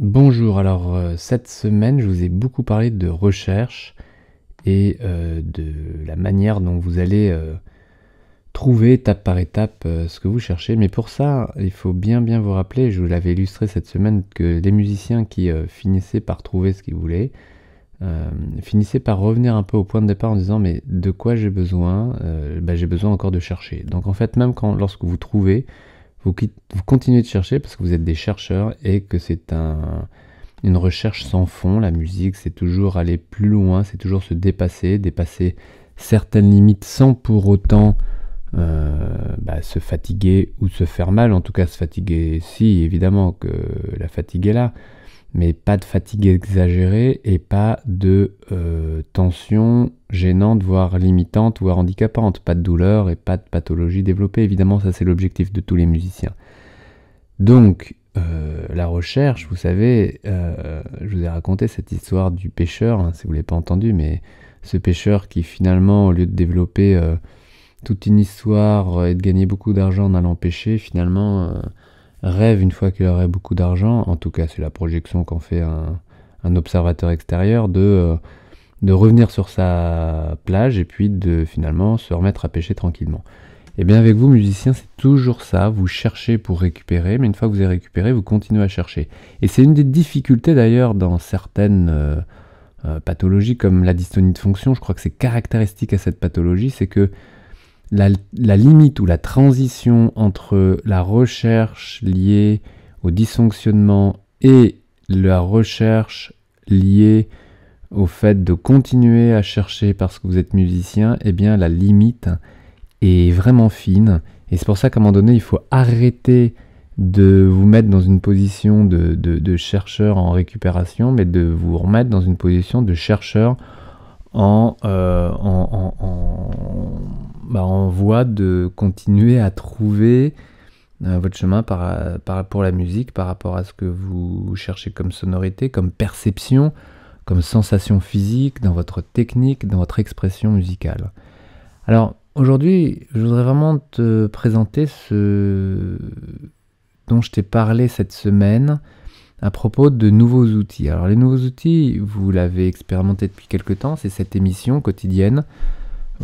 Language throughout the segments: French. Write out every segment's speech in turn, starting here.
Bonjour, alors euh, cette semaine je vous ai beaucoup parlé de recherche et euh, de la manière dont vous allez euh, trouver étape par étape ce que vous cherchez. Mais pour ça, il faut bien bien vous rappeler, je vous l'avais illustré cette semaine, que les musiciens qui finissaient par trouver ce qu'ils voulaient, finissaient par revenir un peu au point de départ en disant mais de quoi j'ai besoin bah, J'ai besoin encore de chercher. Donc en fait même quand lorsque vous trouvez, vous, continuez de chercher parce que vous êtes des chercheurs et que c'est une recherche sans fond. La musique, c'est toujours aller plus loin, c'est toujours se dépasser, dépasser certaines limites sans pour autant euh, bah, se fatiguer ou se faire mal. En tout cas, se fatiguer, si, évidemment que la fatigue est là mais pas de fatigue exagérée et pas de euh, tension gênante, voire limitante, voire handicapante, pas de douleur et pas de pathologie développée. Évidemment, ça c'est l'objectif de tous les musiciens. Donc, euh, la recherche, vous savez, euh, je vous ai raconté cette histoire du pêcheur, hein, si vous ne l'avez pas entendu, mais ce pêcheur qui finalement, au lieu de développer toute une histoire et de gagner beaucoup d'argent en allant pêcher, finalement rêve, une fois qu'il aurait beaucoup d'argent, en tout cas c'est la projection qu'en fait un, observateur extérieur, de, euh, de revenir sur sa plage et puis de finalement se remettre à pêcher tranquillement. Et eh bien avec vous, musicien c'est toujours ça, vous cherchez pour récupérer, mais une fois que vous avez récupéré, vous continuez à chercher. Et c'est une des difficultés d'ailleurs dans certaines euh, euh, pathologies comme la dystonie de fonction, je crois que c'est caractéristique à cette pathologie, c'est que la, limite ou la transition entre la recherche liée au dysfonctionnement et la recherche liée au fait de continuer à chercher parce que vous êtes musicien, eh bien la limite est vraiment fine. Et c'est pour ça qu'à un moment donné, il faut arrêter de vous mettre dans une position de, de chercheur en récupération, mais de vous remettre dans une position de chercheur en, euh, bah, en, voie de continuer à trouver euh, votre chemin par, pour la musique par rapport à ce que vous cherchez comme sonorité, comme perception, comme sensation physique, dans votre technique, dans votre expression musicale. Alors aujourd'hui, je voudrais vraiment te présenter ce dont je t'ai parlé cette semaine à propos de nouveaux outils. Alors les nouveaux outils, vous l'avez expérimenté depuis quelque temps, c'est cette émission quotidienne,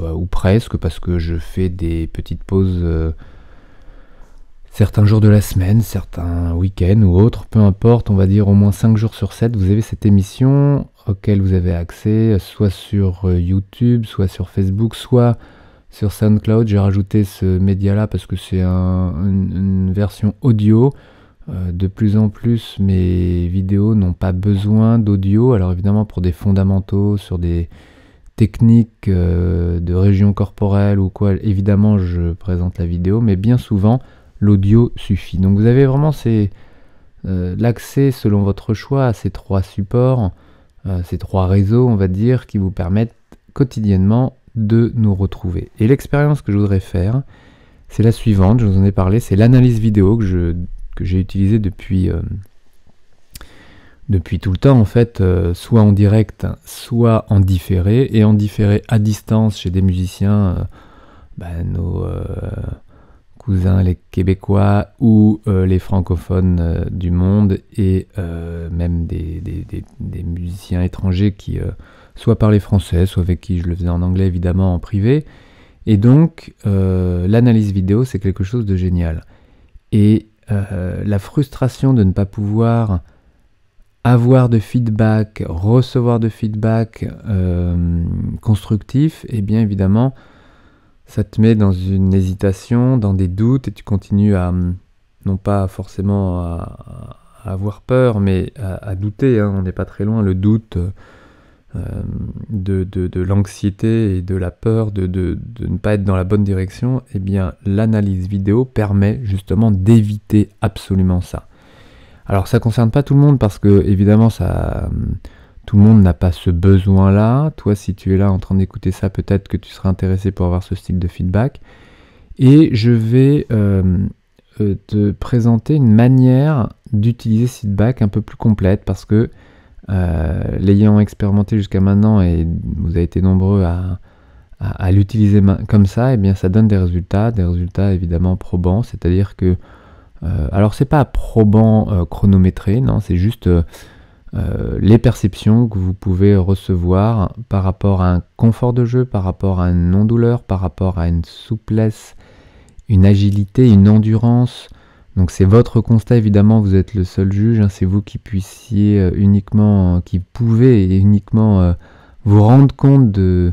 euh, ou presque, parce que je fais des petites pauses euh, certains jours de la semaine, certains week-ends ou autres, peu importe, on va dire au moins 5 jours sur 7, vous avez cette émission auquel vous avez accès, soit sur euh, YouTube, soit sur Facebook, soit sur SoundCloud. J'ai rajouté ce média-là parce que c'est une version audio euh, de plus en plus, mes vidéos n'ont pas besoin d'audio. Alors évidemment, pour des fondamentaux, sur des techniques euh, de région corporelle ou quoi, évidemment, je présente la vidéo, mais bien souvent, l'audio suffit. Donc vous avez vraiment euh, l'accès, selon votre choix, à ces trois supports, ces trois réseaux, on va dire, qui vous permettent quotidiennement de nous retrouver. Et l'expérience que je voudrais faire, c'est la suivante, je vous en ai parlé, c'est l'analyse vidéo que je que j'ai utilisé depuis, euh, depuis tout le temps en fait, euh, soit en direct, soit en différé, et en différé à distance chez des musiciens, euh, ben, nos cousins les Québécois ou les francophones du monde, et même des, musiciens étrangers qui soit parlaient français, soit avec qui je le faisais en anglais évidemment en privé. Et donc l'analyse vidéo c'est quelque chose de génial. Et euh, la frustration de ne pas pouvoir avoir de feedback, recevoir de feedback euh, constructif, et eh bien évidemment, ça te met dans une hésitation, dans des doutes, et tu continues à, hum, non pas forcément à, avoir peur, mais à, douter. Hein. on n'est pas très loin. Le doute, euh, euh, de, l'anxiété et de la peur de, ne pas être dans la bonne direction, eh bien l'analyse vidéo permet justement d'éviter absolument ça. Alors ça concerne pas tout le monde parce que évidemment ça euh, tout le monde n'a pas ce besoin-là. Toi si tu es là en train d'écouter ça, peut-être que tu seras intéressé pour avoir ce style de feedback. Et je vais euh, te présenter une manière d'utiliser ce feedback un peu plus complète parce que euh, l'ayant expérimenté jusqu'à maintenant et vous avez été nombreux à, l'utiliser comme ça, et eh bien ça donne des résultats, des résultats évidemment probants, c'est-à-dire que euh, alors c'est pas probant euh, chronométré, non, c'est juste les perceptions que vous pouvez recevoir par rapport à un confort de jeu, par rapport à une non-douleur, par rapport à une souplesse, une agilité, une endurance, donc c'est votre constat, évidemment, vous êtes le seul juge, hein, c'est vous qui puissiez euh, uniquement, qui pouvez uniquement euh, vous rendre compte de,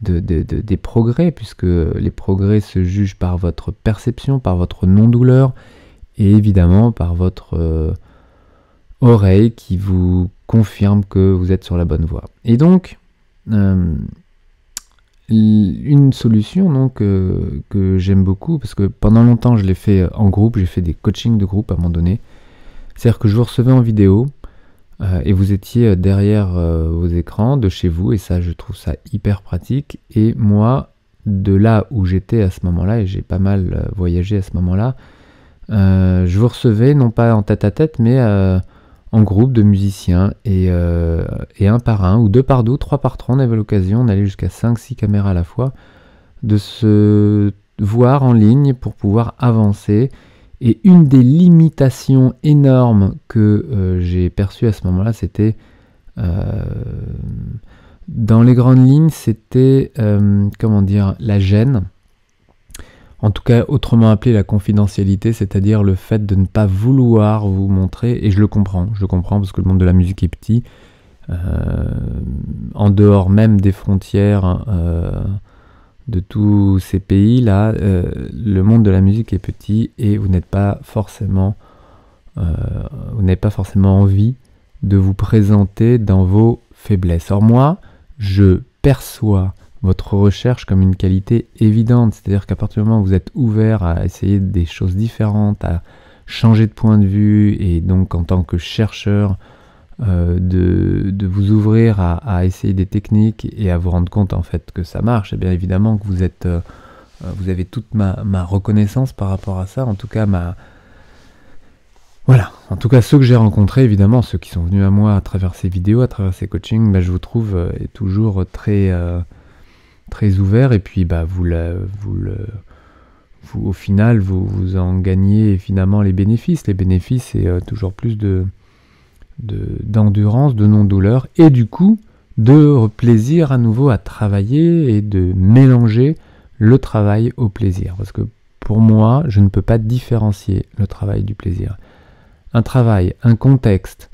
des progrès, puisque les progrès se jugent par votre perception, par votre non-douleur, et évidemment par votre euh, oreille qui vous confirme que vous êtes sur la bonne voie. Et donc, une solution donc, que j'aime beaucoup, parce que pendant longtemps je l'ai fait en groupe, j'ai fait des coachings de groupe à un moment donné. C'est-à-dire que je vous recevais en vidéo euh, et vous étiez euh, derrière euh, vos écrans de chez vous, et ça je trouve ça hyper pratique. Et moi, de là où j'étais à ce moment-là, et j'ai pas mal voyagé à ce moment-là, je vous recevais non pas en tête à tête, mais en groupe de musiciens euh, et, un par un, ou deux par deux, trois par trois, on avait l'occasion, d'aller jusqu'à cinq, six caméras à la fois, de se voir en ligne pour pouvoir avancer. Et une des limitations énormes que euh, j'ai perçues à ce moment-là, c'était... Euh, dans les grandes lignes, c'était, comment dire, la gêne en tout cas autrement appelé la confidentialité, c'est-à-dire le fait de ne pas vouloir vous montrer, et je le comprends, je le comprends parce que le monde de la musique est petit, euh, en dehors même des frontières euh, de tous ces pays-là, euh, le monde de la musique est petit et vous n'êtes pas forcément, vous n'avez pas forcément envie de vous présenter dans vos faiblesses. Or moi, je perçois votre recherche comme une qualité évidente. C'est-à-dire qu'à partir du moment où vous êtes ouvert à essayer des choses différentes, à changer de point de vue, et donc en tant que chercheur, euh, de, vous ouvrir à, essayer des techniques et à vous rendre compte en fait que ça marche, et eh bien évidemment que vous êtes, euh, euh, vous avez toute ma, reconnaissance par rapport à ça, en tout cas ma, voilà, en tout cas ceux que j'ai rencontrés, évidemment, ceux qui sont venus à moi à travers ces vidéos, à travers ces coachings, bah, je vous trouve toujours très, très ouvert et puis bah vous le, vous le vous, au final vous, vous en gagnez finalement les bénéfices. Les bénéfices c'est euh, toujours plus de d'endurance, de, non-douleur et du coup de plaisir à nouveau à travailler et de mélanger le travail au plaisir. Parce que pour moi, je ne peux pas différencier le travail du plaisir. Un travail, un contexte,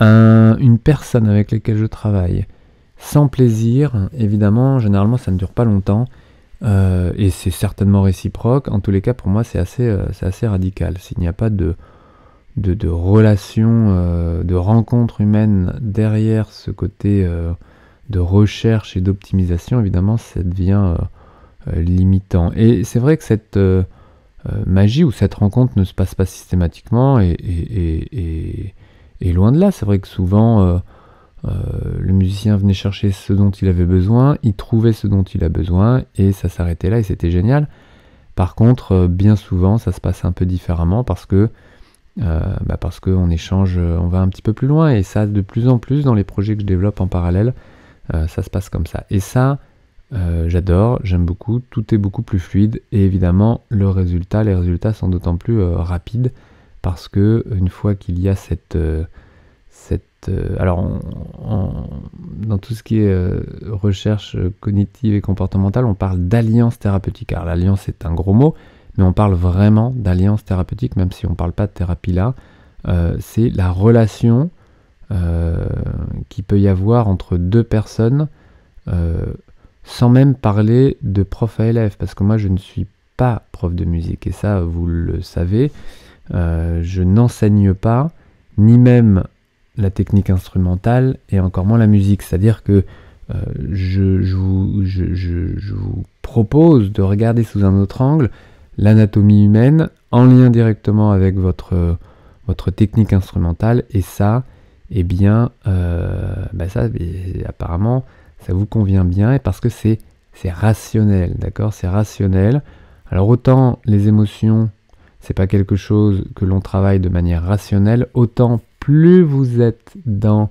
un, une personne avec laquelle je travaille, sans plaisir, évidemment, généralement ça ne dure pas longtemps. Euh, et c'est certainement réciproque. En tous les cas, pour moi, c'est assez, euh, radical. S'il n'y a pas de, de, de relation, euh, de rencontre humaine derrière ce côté de recherche et d'optimisation, évidemment, ça devient limitant. Et c'est vrai que cette magie ou cette rencontre ne se passe pas systématiquement et, et loin de là. C'est vrai que souvent euh, le musicien venait chercher ce dont il avait besoin, il trouvait ce dont il a besoin et ça s'arrêtait là et c'était génial. Par contre, euh, bien souvent, ça se passe un peu différemment parce que euh, bah, parce qu'on échange, euh, on va un petit peu plus loin et ça, de plus en plus dans les projets que je développe en parallèle, ça se passe comme ça. Et ça, j'adore, j'aime beaucoup, tout est beaucoup plus fluide et évidemment, le résultat, les résultats sont d'autant plus rapides parce que une fois qu'il y a cette cette euh, alors, dans tout ce qui est euh, recherche euh, cognitive et comportementale, on parle d'alliance thérapeutique. Alors, l'alliance est un gros mot, mais on parle vraiment d'alliance thérapeutique, même si on ne parle pas de thérapie là. c'est la relation qu'il qui peut y avoir entre deux personnes, sans même parler de prof à élève, parce que moi, je ne suis pas prof de musique, et ça, vous le savez. je n'enseigne pas, ni même la technique instrumentale et encore moins la musique. C'est-à-dire que euh, je, vous, propose de regarder sous un autre angle l'anatomie humaine en lien directement avec votre, votre technique instrumentale et ça, eh bien, euh, bah ça, apparemment, ça vous convient bien parce que c'est rationnel, d'accord C'est rationnel. Alors autant les émotions, c'est pas quelque chose que l'on travaille de manière rationnelle, autant plus vous êtes dans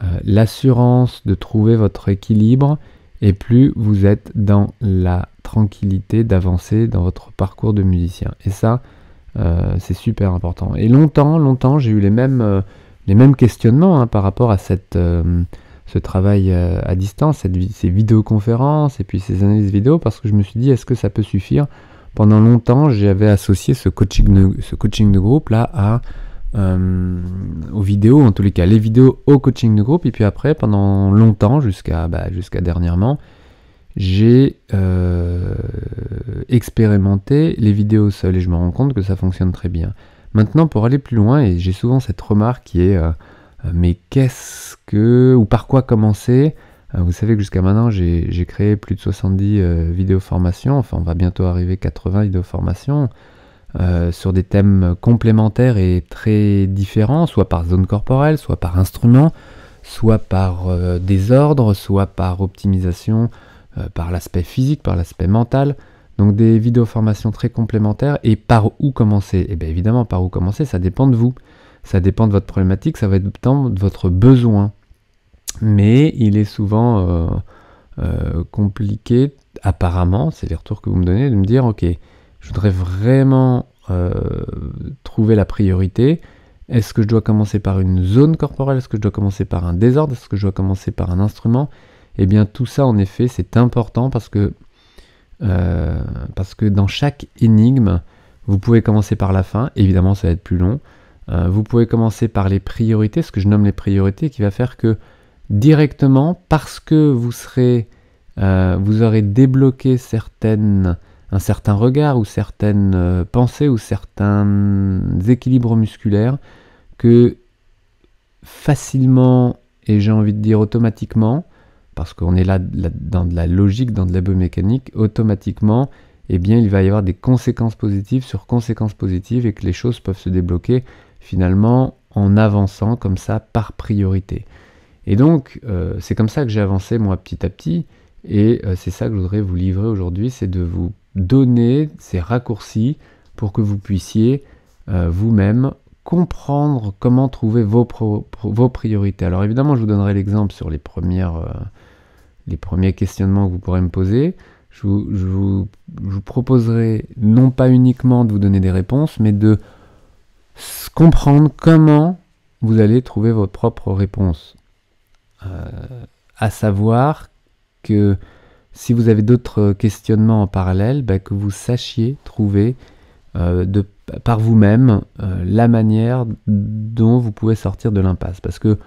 euh, l'assurance de trouver votre équilibre, et plus vous êtes dans la tranquillité d'avancer dans votre parcours de musicien. Et ça, euh, c'est super important. Et longtemps, longtemps, j'ai eu les mêmes, euh, les mêmes questionnements hein, par rapport à ce travail à distance, ces vidéoconférences et puis ces analyses vidéo, parce que je me suis dit, est-ce que ça peut suffire Pendant longtemps, j'avais associé ce coaching de, ce coaching de groupe là à euh, aux vidéos, en tous les cas, les vidéos au coaching de groupe. Et puis après, pendant longtemps, jusqu'à bah, dernièrement, j'ai euh, expérimenté les vidéos seules et je me rends compte que ça fonctionne très bien. Maintenant, pour aller plus loin, et j'ai souvent cette remarque qui est euh, mais qu'est-ce que ou par quoi commencer Vous savez que jusqu'à maintenant, j'ai créé plus de 70 vidéos formations. Enfin, on va bientôt arriver à 80 vidéos formations. Euh, sur des thèmes complémentaires et très différents, soit par zone corporelle, soit par instrument, soit par euh, désordre, soit par optimisation, euh, par l'aspect physique, par l'aspect mental. Donc des vidéos formations très complémentaires. Et par où commencer Eh bien évidemment, par où commencer, ça dépend de vous. Ça dépend de votre problématique, ça va dépendre de votre besoin. Mais il est souvent compliqué, apparemment, c'est les retours que vous me donnez, de me dire, ok, je voudrais vraiment euh, trouver la priorité. Est-ce que je dois commencer par une zone corporelle Est-ce que je dois commencer par un désordre Est-ce que je dois commencer par un instrument Eh bien tout ça en effet c'est important parce que, euh, parce que dans chaque énigme, vous pouvez commencer par la fin, évidemment ça va être plus long. Euh, vous pouvez commencer par les priorités, ce que je nomme les priorités, qui va faire que directement, parce que vous serez, vous aurez débloqué certaines un certain regard ou certaines euh, pensées ou certains équilibres musculaires que facilement et j'ai envie de dire automatiquement, parce qu'on est là, dans de la logique, dans de la biomécanique, automatiquement, eh bien, il va y avoir des conséquences positives sur conséquences positives et que les choses peuvent se débloquer finalement en avançant comme ça par priorité. Et donc, euh, c'est comme ça que j'ai avancé moi petit à petit. Et euh, c'est ça que je voudrais vous livrer aujourd'hui, c'est de vous donner ces raccourcis pour que vous puissiez euh, vous-même comprendre comment trouver vos, priorités. Alors évidemment, je vous donnerai l'exemple sur les, premières, euh, les premiers questionnements que vous pourrez me poser. Je vous, proposerai non pas uniquement de vous donner des réponses, mais de comprendre comment vous allez trouver votre propre réponse. à savoir que si vous avez d'autres questionnements en parallèle, bah, que vous sachiez trouver euh, par vous-même euh, la manière dont vous pouvez sortir de l'impasse. Parce que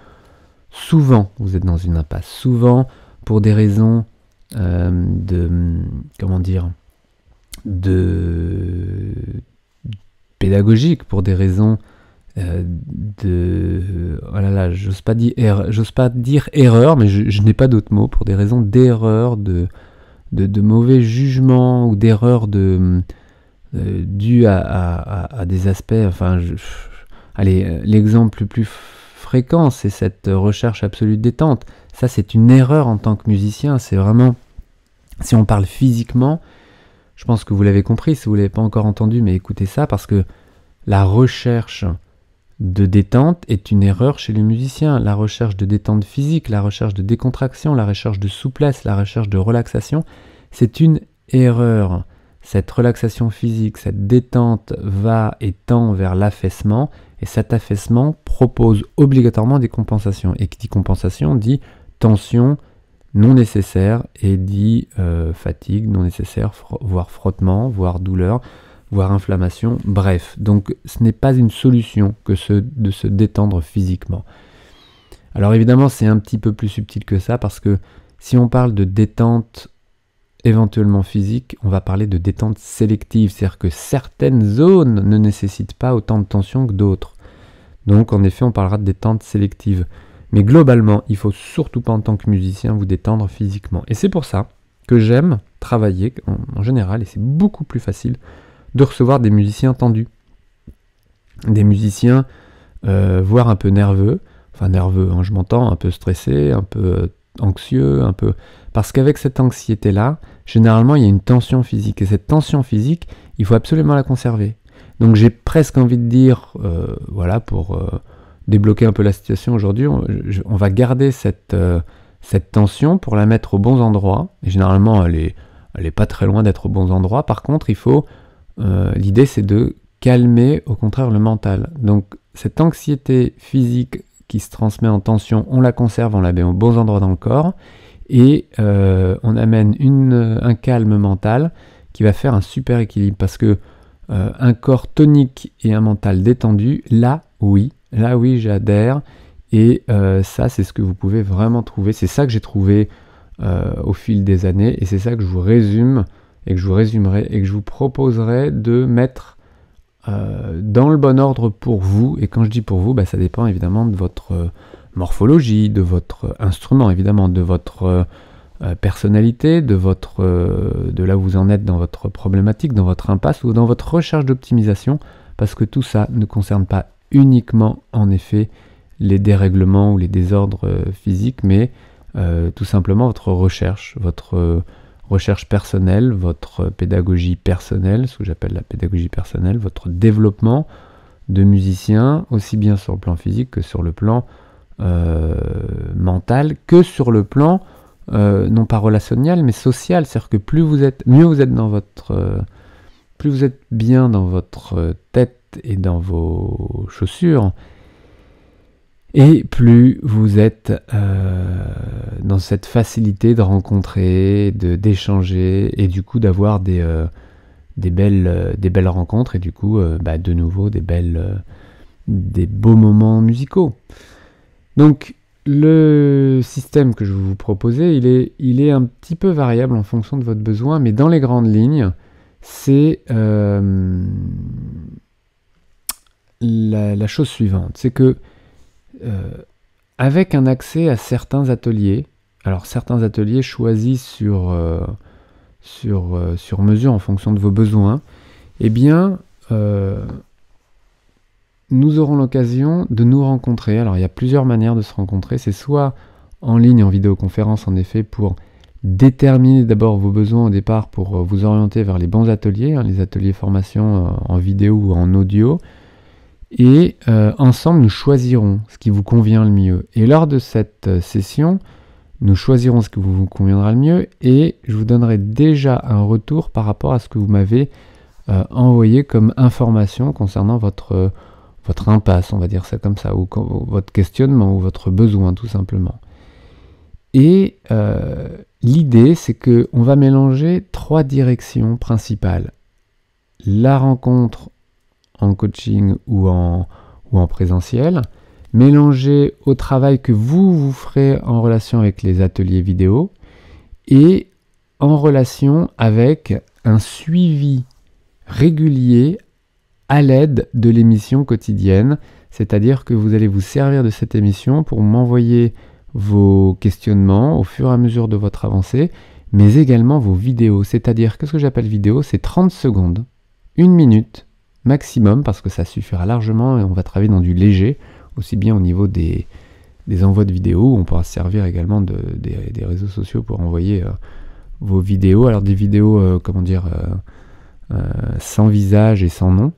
souvent, vous êtes dans une impasse. Souvent, pour des raisons euh, de... comment dire de pédagogique, pour des raisons euh, de... voilà oh là j'ose pas, dire, er, j'ose pas dire erreur, mais je, n'ai pas d'autre mot, pour des raisons d'erreur, de, de, mauvais jugement ou d'erreur de, euh, due à, des aspects... Enfin, allez, euh, l'exemple le plus fréquent, c'est cette recherche absolue de détente. Ça, c'est une erreur en tant que musicien, c'est vraiment... Si on parle physiquement, je pense que vous l'avez compris, si vous ne l'avez pas encore entendu, mais écoutez ça, parce que la recherche de détente est une erreur chez les musiciens. La recherche de détente physique, la recherche de décontraction, la recherche de souplesse, la recherche de relaxation, c'est une erreur. Cette relaxation physique, cette détente va et tend vers l'affaissement, et cet affaissement propose obligatoirement des compensations. Et qui dit compensation dit tension non nécessaire et dit euh, fatigue non nécessaire, voire frottement, voire douleur voire inflammation, bref. Donc ce n'est pas une solution que ce, de se détendre physiquement. Alors évidemment c'est un petit peu plus subtil que ça parce que si on parle de détente éventuellement physique, on va parler de détente sélective, c'est-à-dire que certaines zones ne nécessitent pas autant de tension que d'autres. Donc en effet on parlera de détente sélective. Mais globalement, il faut surtout pas en tant que musicien vous détendre physiquement. Et c'est pour ça que j'aime travailler en général, et c'est beaucoup plus facile de recevoir des musiciens tendus. Des musiciens, euh, voire un peu nerveux, enfin nerveux, hein, je m'entends, un peu stressé, un peu euh, anxieux, un peu... Parce qu'avec cette anxiété-là, généralement, il y a une tension physique. Et cette tension physique, il faut absolument la conserver. Donc j'ai presque envie de dire, euh, voilà, pour débloquer un peu la situation aujourd'hui, on, va garder cette, cette tension pour la mettre aux bons endroits. Et généralement, elle n'est pas très loin d'être aux bons endroits. Par contre, il faut euh, l'idée c'est de calmer au contraire le mental. Donc cette anxiété physique qui se transmet en tension, on la conserve, on la met au bon endroit dans le corps, et euh, on amène un calme mental qui va faire un super équilibre, parce que euh, un corps tonique et un mental détendu, là oui, là oui j'adhère, et ça c'est ce que vous pouvez vraiment trouver, c'est ça que j'ai trouvé au fil des années, et c'est ça que je vous résume et que je vous résumerai et que je vous proposerai de mettre euh, dans le bon ordre pour vous. Et quand je dis pour vous, bah, ça dépend évidemment de votre euh, morphologie, de votre euh, instrument, évidemment, de votre personnalité, de, votre, de là où vous en êtes dans votre problématique, dans votre impasse ou dans votre recherche d'optimisation, parce que tout ça ne concerne pas uniquement, en effet, les dérèglements ou les désordres physiques, mais tout simplement votre recherche, votre recherche personnelle, votre pédagogie personnelle, ce que j'appelle la pédagogie personnelle, votre développement de musicien, aussi bien sur le plan physique que sur le plan euh, mental, que sur le plan euh, non pas relationnel mais social. C'est-à-dire que plus vous êtes, mieux vous êtes dans votre, euh, plus vous êtes bien dans votre tête et dans vos chaussures, et plus vous êtes euh, dans cette facilité de rencontrer, de d'échanger et du coup d'avoir des, euh, des, belles, euh, des belles rencontres et du coup bah, de nouveau des belles des beaux moments musicaux. Donc le système que je vais vous proposer, il est, il est un petit peu variable en fonction de votre besoin, mais dans les grandes lignes, c'est la, chose suivante, c'est que euh, avec un accès à certains ateliers. Alors certains ateliers choisis euh, euh, sur, mesure en fonction de vos besoins. Eh bien, nous aurons l'occasion de nous rencontrer. Alors il y a plusieurs manières de se rencontrer. C'est soit en ligne, en vidéoconférence, en effet, pour déterminer d'abord vos besoins au départ pour vous orienter vers les bons ateliers, hein, les ateliers formation en vidéo ou en audio et euh, ensemble nous choisirons ce qui vous convient le mieux. Et lors de cette euh, session, nous choisirons ce qui vous conviendra le mieux et je vous donnerai déjà un retour par rapport à ce que vous m'avez euh, envoyé comme information concernant votre, votre impasse, on va dire ça comme ça, ou votre questionnement ou votre besoin tout simplement. Et l'idée, c'est qu'on va mélanger trois directions principales. La rencontre en coaching ou en, ou en présentiel, mélangé au travail que vous vous ferez en relation avec les ateliers vidéo et en relation avec un suivi régulier à l'aide de l'émission quotidienne, c'est-à-dire que vous allez vous servir de cette émission pour m'envoyer vos questionnements au fur et à mesure de votre avancée, mais également vos vidéos, c'est-à-dire que ce que j'appelle vidéo, c'est 30 secondes, une minute, maximum parce que ça suffira largement et on va travailler dans du léger, aussi bien au niveau des, envois de vidéos, on pourra se servir également de, des, réseaux sociaux pour envoyer euh, vos vidéos. Alors des vidéos, euh, comment dire, euh, sans visage et sans nom.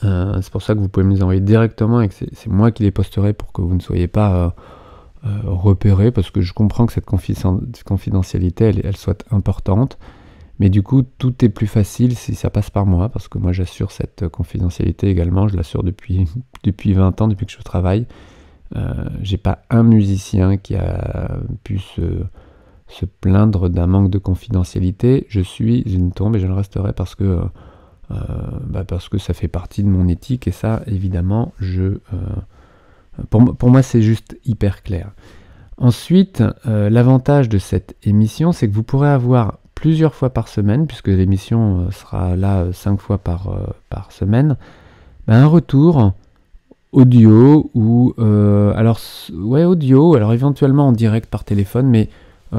c'est pour ça que vous pouvez me les envoyer directement et que c'est moi qui les posterai pour que vous ne soyez pas repérés, parce que je comprends que cette confidentialité, elle, elle soit importante. Mais du coup, tout est plus facile si ça passe par moi, parce que moi j'assure cette confidentialité également, je l'assure depuis, depuis 20 ans, depuis que je travaille. Je euh, J'ai pas un musicien qui a pu se, plaindre d'un manque de confidentialité. Je suis une tombe et je le resterai parce que, euh, euh, bah, parce que ça fait partie de mon éthique et ça, évidemment, je, pour, moi, c'est juste hyper clair. Ensuite, l'avantage de cette émission, c'est que vous pourrez avoir plusieurs fois par semaine, puisque l'émission euh, sera là euh, cinq fois par, euh, par semaine, ben, un retour audio ou alors ouais audio alors éventuellement en direct par téléphone mais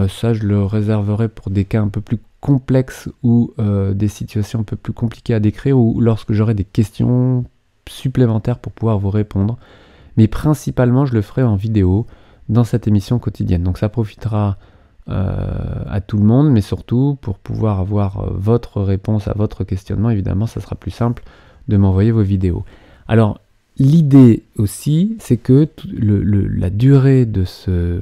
ça je le réserverai pour des cas un peu plus complexes ou des situations un peu plus compliquées à décrire ou lorsque j'aurai des questions supplémentaires pour pouvoir vous répondre mais principalement je le ferai en vidéo dans cette émission quotidienne donc ça profitera euh, à tout le monde, mais surtout pour pouvoir avoir euh, votre réponse à votre questionnement, évidemment, ça sera plus simple de m'envoyer vos vidéos. Alors, l'idée aussi, c'est que le, la durée de, ce,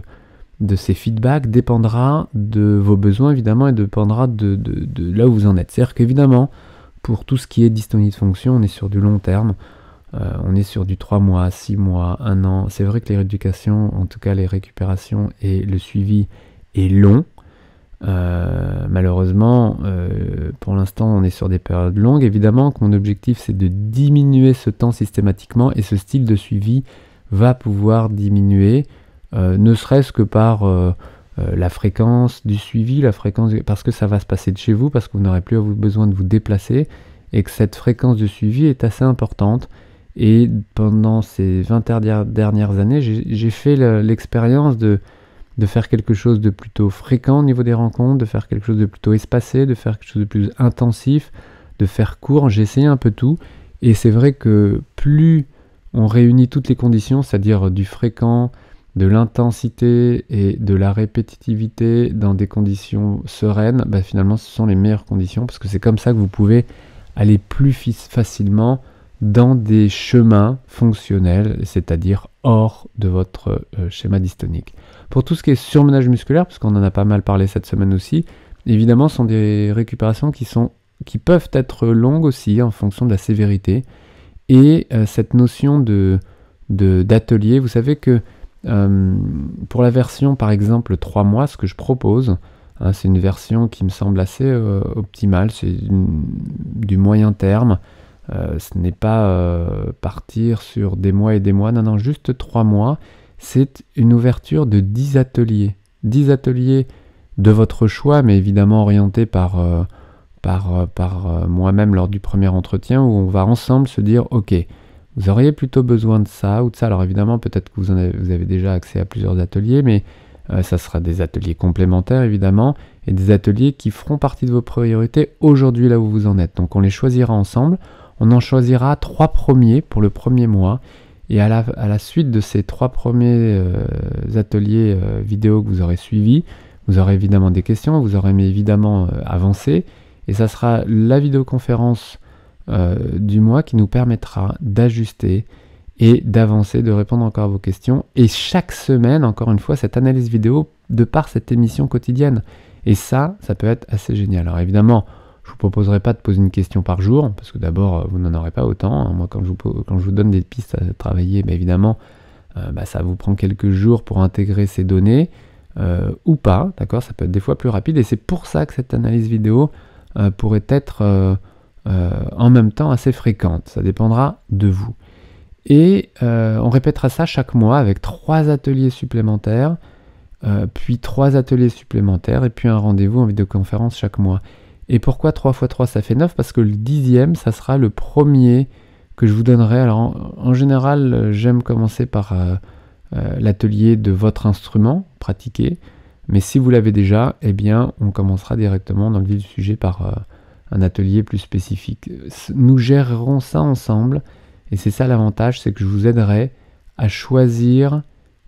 de ces feedbacks dépendra de vos besoins, évidemment, et dépendra de, là où vous en êtes. C'est-à-dire qu'évidemment, pour tout ce qui est dystonie de fonction, on est sur du long terme. Euh, on est sur du 3 mois, 6 mois, 1 an. C'est vrai que les rééducations, en tout cas les récupérations et le suivi est long. Euh, malheureusement, euh, pour l'instant, on est sur des périodes longues. Évidemment que mon objectif, c'est de diminuer ce temps systématiquement et ce style de suivi va pouvoir diminuer, euh, ne serait-ce que par la fréquence du suivi, la fréquence parce que ça va se passer de chez vous, parce que vous n'aurez plus besoin de vous déplacer et que cette fréquence de suivi est assez importante. Et pendant ces 20 dernières années, j'ai fait l'expérience de de faire quelque chose de plutôt fréquent au niveau des rencontres, de faire quelque chose de plutôt espacé, de faire quelque chose de plus intensif, de faire court. J'ai essayé un peu tout. Et c'est vrai que plus on réunit toutes les conditions, c'est-à-dire du fréquent, de l'intensité et de la répétitivité dans des conditions sereines, bah, finalement ce sont les meilleures conditions parce que c'est comme ça que vous pouvez aller plus facilement dans des chemins fonctionnels, c'est-à-dire hors de votre euh, schéma dystonique. Pour tout ce qui est surmenage musculaire, puisqu'on en a pas mal parlé cette semaine aussi, évidemment, ce sont des récupérations qui, sont, qui peuvent être longues aussi en fonction de la sévérité. Et euh, cette notion de, d'atelier, vous savez que euh, pour la version par exemple 3 mois, ce que je propose, hein, c'est une version qui me semble assez euh, optimale, c'est du moyen terme. ce n'est pas partir sur des mois et des mois, non, non, juste 3 mois c'est une ouverture de 10 ateliers. 10 ateliers de votre choix, mais évidemment orientés par, euh, euh, euh, moi-même lors du premier entretien, où on va ensemble se dire, OK, vous auriez plutôt besoin de ça ou de ça. Alors évidemment, peut-être que vous, avez, vous, avez, déjà accès à plusieurs ateliers, mais ça sera des ateliers complémentaires, évidemment, et des ateliers qui feront partie de vos priorités aujourd'hui, là où vous en êtes. Donc on les choisira ensemble. On en choisira trois premiers pour le premier mois et à la, suite de ces trois premiers euh, ateliers euh, vidéo que vous aurez suivis, vous aurez évidemment des questions, vous aurez évidemment euh, avancé. Et ça sera la vidéoconférence du mois qui nous permettra d'ajuster et d'avancer, de répondre encore à vos questions. Et chaque semaine, encore une fois, cette analyse vidéo de par cette émission quotidienne. Et ça, ça peut être assez génial. Alors évidemment, je vous proposerai pas de poser une question par jour, parce que d'abord, euh, vous n'en aurez pas autant. Hein, moi, quand je vous, quand je vous donne des pistes à travailler, bah, évidemment, euh, bah, ça vous prend quelques jours pour intégrer ces données, euh, ou pas, d'accord Ça peut être des fois plus rapide, et c'est pour ça que cette analyse vidéo pourrait être en même temps assez fréquente. Ça dépendra de vous. Et on répétera ça chaque mois avec trois ateliers supplémentaires, puis trois ateliers supplémentaires, et puis un rendez-vous en vidéoconférence chaque mois. Et pourquoi 3 x 3 ça fait 9 Parce que le dixième, ça sera le premier que je vous donnerai. Alors en, général, euh, j'aime commencer par euh, euh, l'atelier de votre instrument pratiqué. Mais si vous l'avez déjà, eh bien on commencera directement dans le vif du sujet par un atelier plus spécifique. Nous gérerons ça ensemble. Et c'est ça l'avantage, c'est que je vous aiderai à choisir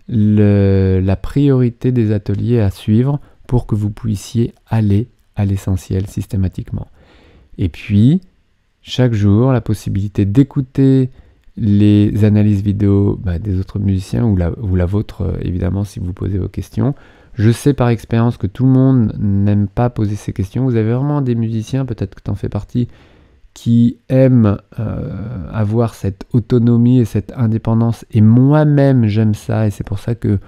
le, la priorité des ateliers à suivre pour que vous puissiez aller à l'essentiel systématiquement. Et puis, chaque jour, la possibilité d'écouter les analyses vidéo bah, des autres musiciens ou la, la vôtre, euh, évidemment, si vous posez vos questions. Je sais par expérience que tout le monde n'aime pas poser ces questions. Vous avez vraiment des musiciens, peut-être que tu en fais partie, qui aiment euh, avoir cette autonomie et cette indépendance. Et moi-même, j'aime ça. Et c'est pour ça que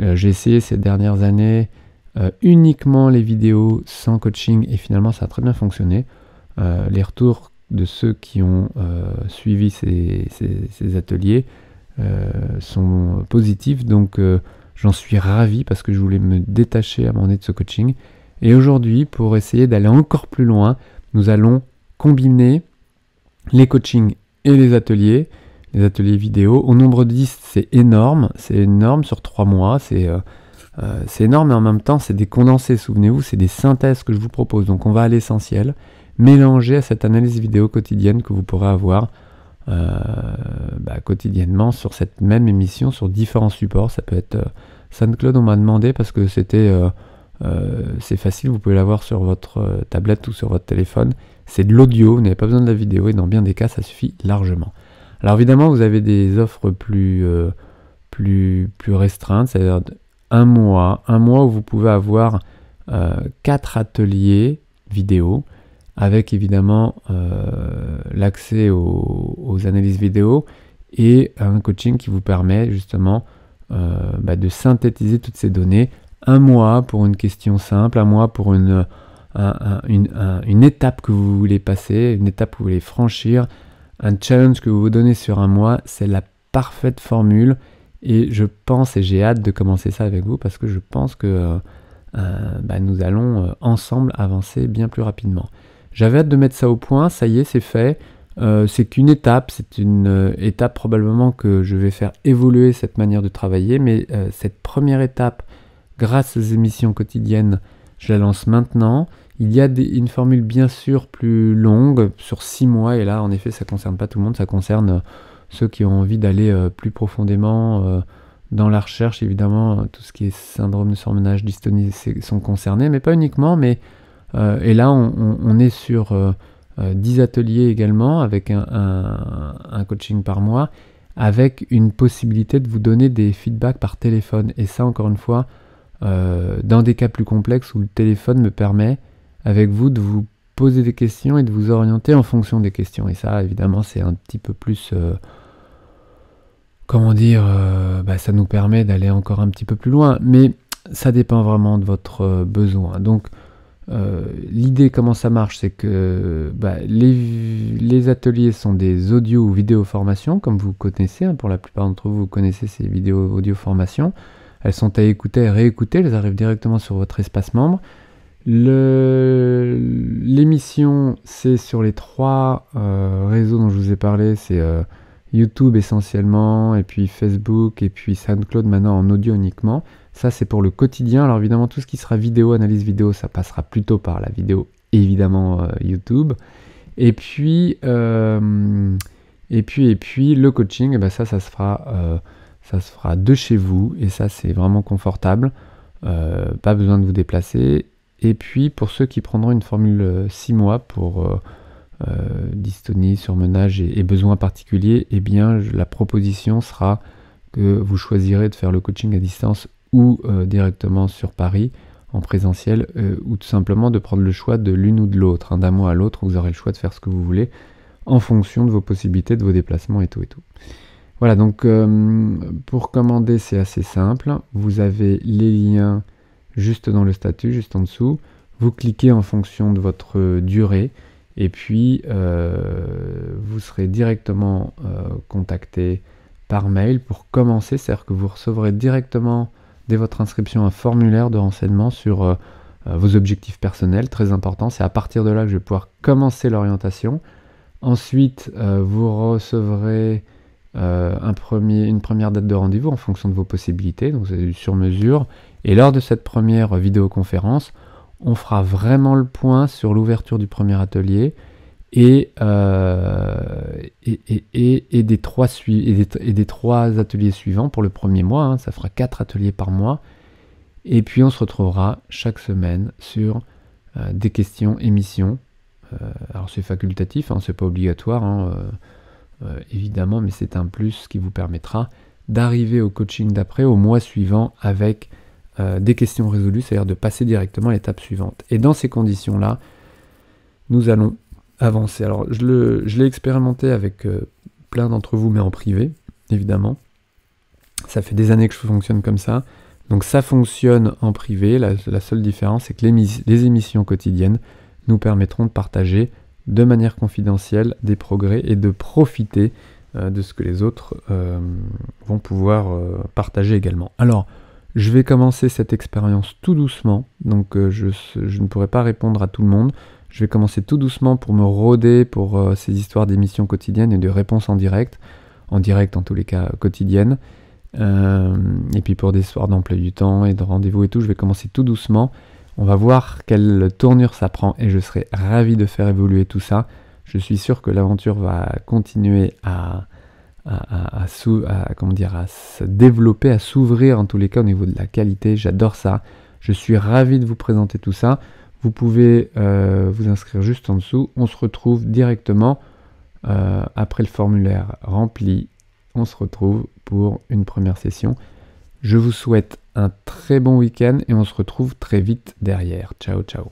euh, j'ai essayé ces dernières années euh, uniquement les vidéos sans coaching et finalement ça a très bien fonctionné. Euh, les retours de ceux qui ont euh, suivi ces, ateliers sont positifs donc j'en suis ravi parce que je voulais me détacher à un moment de ce coaching. Et aujourd'hui, pour essayer d'aller encore plus loin, nous allons combiner les coachings et les ateliers, les ateliers vidéo. Au nombre de 10, c'est énorme, c'est énorme sur trois mois, c'est euh, c'est énorme, mais en même temps, c'est des condensés, souvenez-vous, c'est des synthèses que je vous propose. Donc on va à l'essentiel, mélanger à cette analyse vidéo quotidienne que vous pourrez avoir euh, bah, quotidiennement sur cette même émission, sur différents supports. Ça peut être euh, SoundCloud, on m'a demandé parce que c'était... c'est facile, vous pouvez l'avoir sur votre tablette ou sur votre téléphone. C'est de l'audio, vous n'avez pas besoin de la vidéo et dans bien des cas, ça suffit largement. Alors évidemment, vous avez des offres plus plus, plus c'est-à-dire un mois, un mois où vous pouvez avoir euh, quatre ateliers vidéo avec évidemment euh, l'accès aux, analyses vidéo et un coaching qui vous permet justement euh, bah, de synthétiser toutes ces données. Un mois pour une question simple, un mois pour une, une étape que vous voulez passer, une étape que vous voulez franchir, un challenge que vous vous donnez sur un mois, c'est la parfaite formule et je pense, et j'ai hâte de commencer ça avec vous, parce que je pense que euh, euh, bah, nous allons euh, ensemble avancer bien plus rapidement. J'avais hâte de mettre ça au point, ça y est, c'est fait. c'est qu'une étape, c'est une étape probablement que je vais faire évoluer cette manière de travailler, mais cette première étape, grâce aux émissions quotidiennes, je la lance maintenant. Il y a une formule bien sûr plus longue, sur six mois, et là en effet ça ne concerne pas tout le monde, ça concerne ceux qui ont envie d'aller euh, plus profondément euh, dans la recherche, évidemment, euh, tout ce qui est syndrome de surmenage, dystonie sont concernés, mais pas uniquement. Mais, et là, on, est sur 10 ateliers également, avec un, coaching par mois, avec une possibilité de vous donner des feedbacks par téléphone. Et ça, encore une fois, dans des cas plus complexes où le téléphone me permet, avec vous, de vous poser des questions et de vous orienter en fonction des questions. Et ça, évidemment, c'est un petit peu plus... Euh, comment dire euh, bah, Ça nous permet d'aller encore un petit peu plus loin. Mais ça dépend vraiment de votre euh, besoin. Donc, l'idée, comment ça marche, c'est que bah, les, ateliers sont des audio ou vidéo formations, comme vous connaissez. Hein. pour la plupart d'entre vous, vous connaissez ces vidéos audio formations. Elles sont à écouter et réécouter. Elles arrivent directement sur votre espace membre. L'émission, c'est sur les trois euh, réseaux dont je vous ai parlé, c'est euh, YouTube essentiellement, et puis Facebook, et puis SoundCloud maintenant en audio uniquement. Ça, c'est pour le quotidien. Alors évidemment, tout ce qui sera vidéo, analyse vidéo, ça passera plutôt par la vidéo, évidemment euh, YouTube. Et puis, et puis, et puis, le coaching, eh ben, ça, ça se ça se fera de chez vous, et ça, c'est vraiment confortable. pas besoin de vous déplacer et puis pour ceux qui prendront une formule 6 euh, mois pour euh, euh, dystonie, surmenage et, et besoins particuliers, eh bien la proposition sera que vous choisirez de faire le coaching à distance ou euh, directement sur Paris en présentiel ou tout simplement de prendre le choix de l'une ou de l'autre. Hein, d'un mois à l'autre, vous aurez le choix de faire ce que vous voulez en fonction de vos possibilités, de vos déplacements et tout et tout. Voilà, donc pour commander, c'est assez simple. Vous avez les liens juste dans le statut, juste en dessous. Vous cliquez en fonction de votre durée et puis euh, vous serez directement euh, contacté par mail pour commencer, c'est-à-dire que vous recevrez directement dès votre inscription un formulaire de renseignement sur euh, vos objectifs personnels, très important, c'est à partir de là que je vais pouvoir commencer l'orientation. Ensuite, vous recevrez euh, un premier, une première date de rendez-vous en fonction de vos possibilités, donc c'est du sur mesure. Et lors de cette première vidéoconférence, on fera vraiment le point sur l'ouverture du premier atelier et, euh, et, des, trois et, des, trois ateliers suivants pour le premier mois. Hein. ça fera quatre ateliers par mois. Et puis on se retrouvera chaque semaine sur euh, des questions émissions. alors c'est facultatif, hein, c'est pas obligatoire. Hein, euh, évidemment, mais c'est un plus qui vous permettra d'arriver au coaching d'après, au mois suivant, avec euh, des questions résolues, c'est-à-dire de passer directement à l'étape suivante. Et dans ces conditions-là, nous allons avancer. Alors, je l'ai expérimenté avec euh, plein d'entre vous, mais en privé, évidemment. Ça fait des années que je fonctionne comme ça. Donc ça fonctionne en privé. La, seule différence, c'est que les émissions quotidiennes nous permettront de partager de manière confidentielle des progrès et de profiter euh, de ce que les autres euh, vont pouvoir euh, partager également. Alors, je vais commencer cette expérience tout doucement, donc je, je, ne pourrai pas répondre à tout le monde. Je vais commencer tout doucement pour me rôder pour ces histoires d'émissions quotidiennes et de réponses en direct, en direct en tous les cas quotidiennes. et puis pour des soirs d'emploi du temps et de rendez-vous et tout, je vais commencer tout doucement on va voir quelle tournure ça prend et je serai ravi de faire évoluer tout ça. Je suis sûr que l'aventure va continuer à, comment dire, à se développer, à s'ouvrir en tous les cas au niveau de la qualité. J'adore ça. Je suis ravi de vous présenter tout ça. Vous pouvez euh, vous inscrire juste en dessous. On se retrouve directement euh, après le formulaire rempli. On se retrouve pour une première session. Je vous souhaite un très bon week-end et on se retrouve très vite derrière. Ciao, ciao.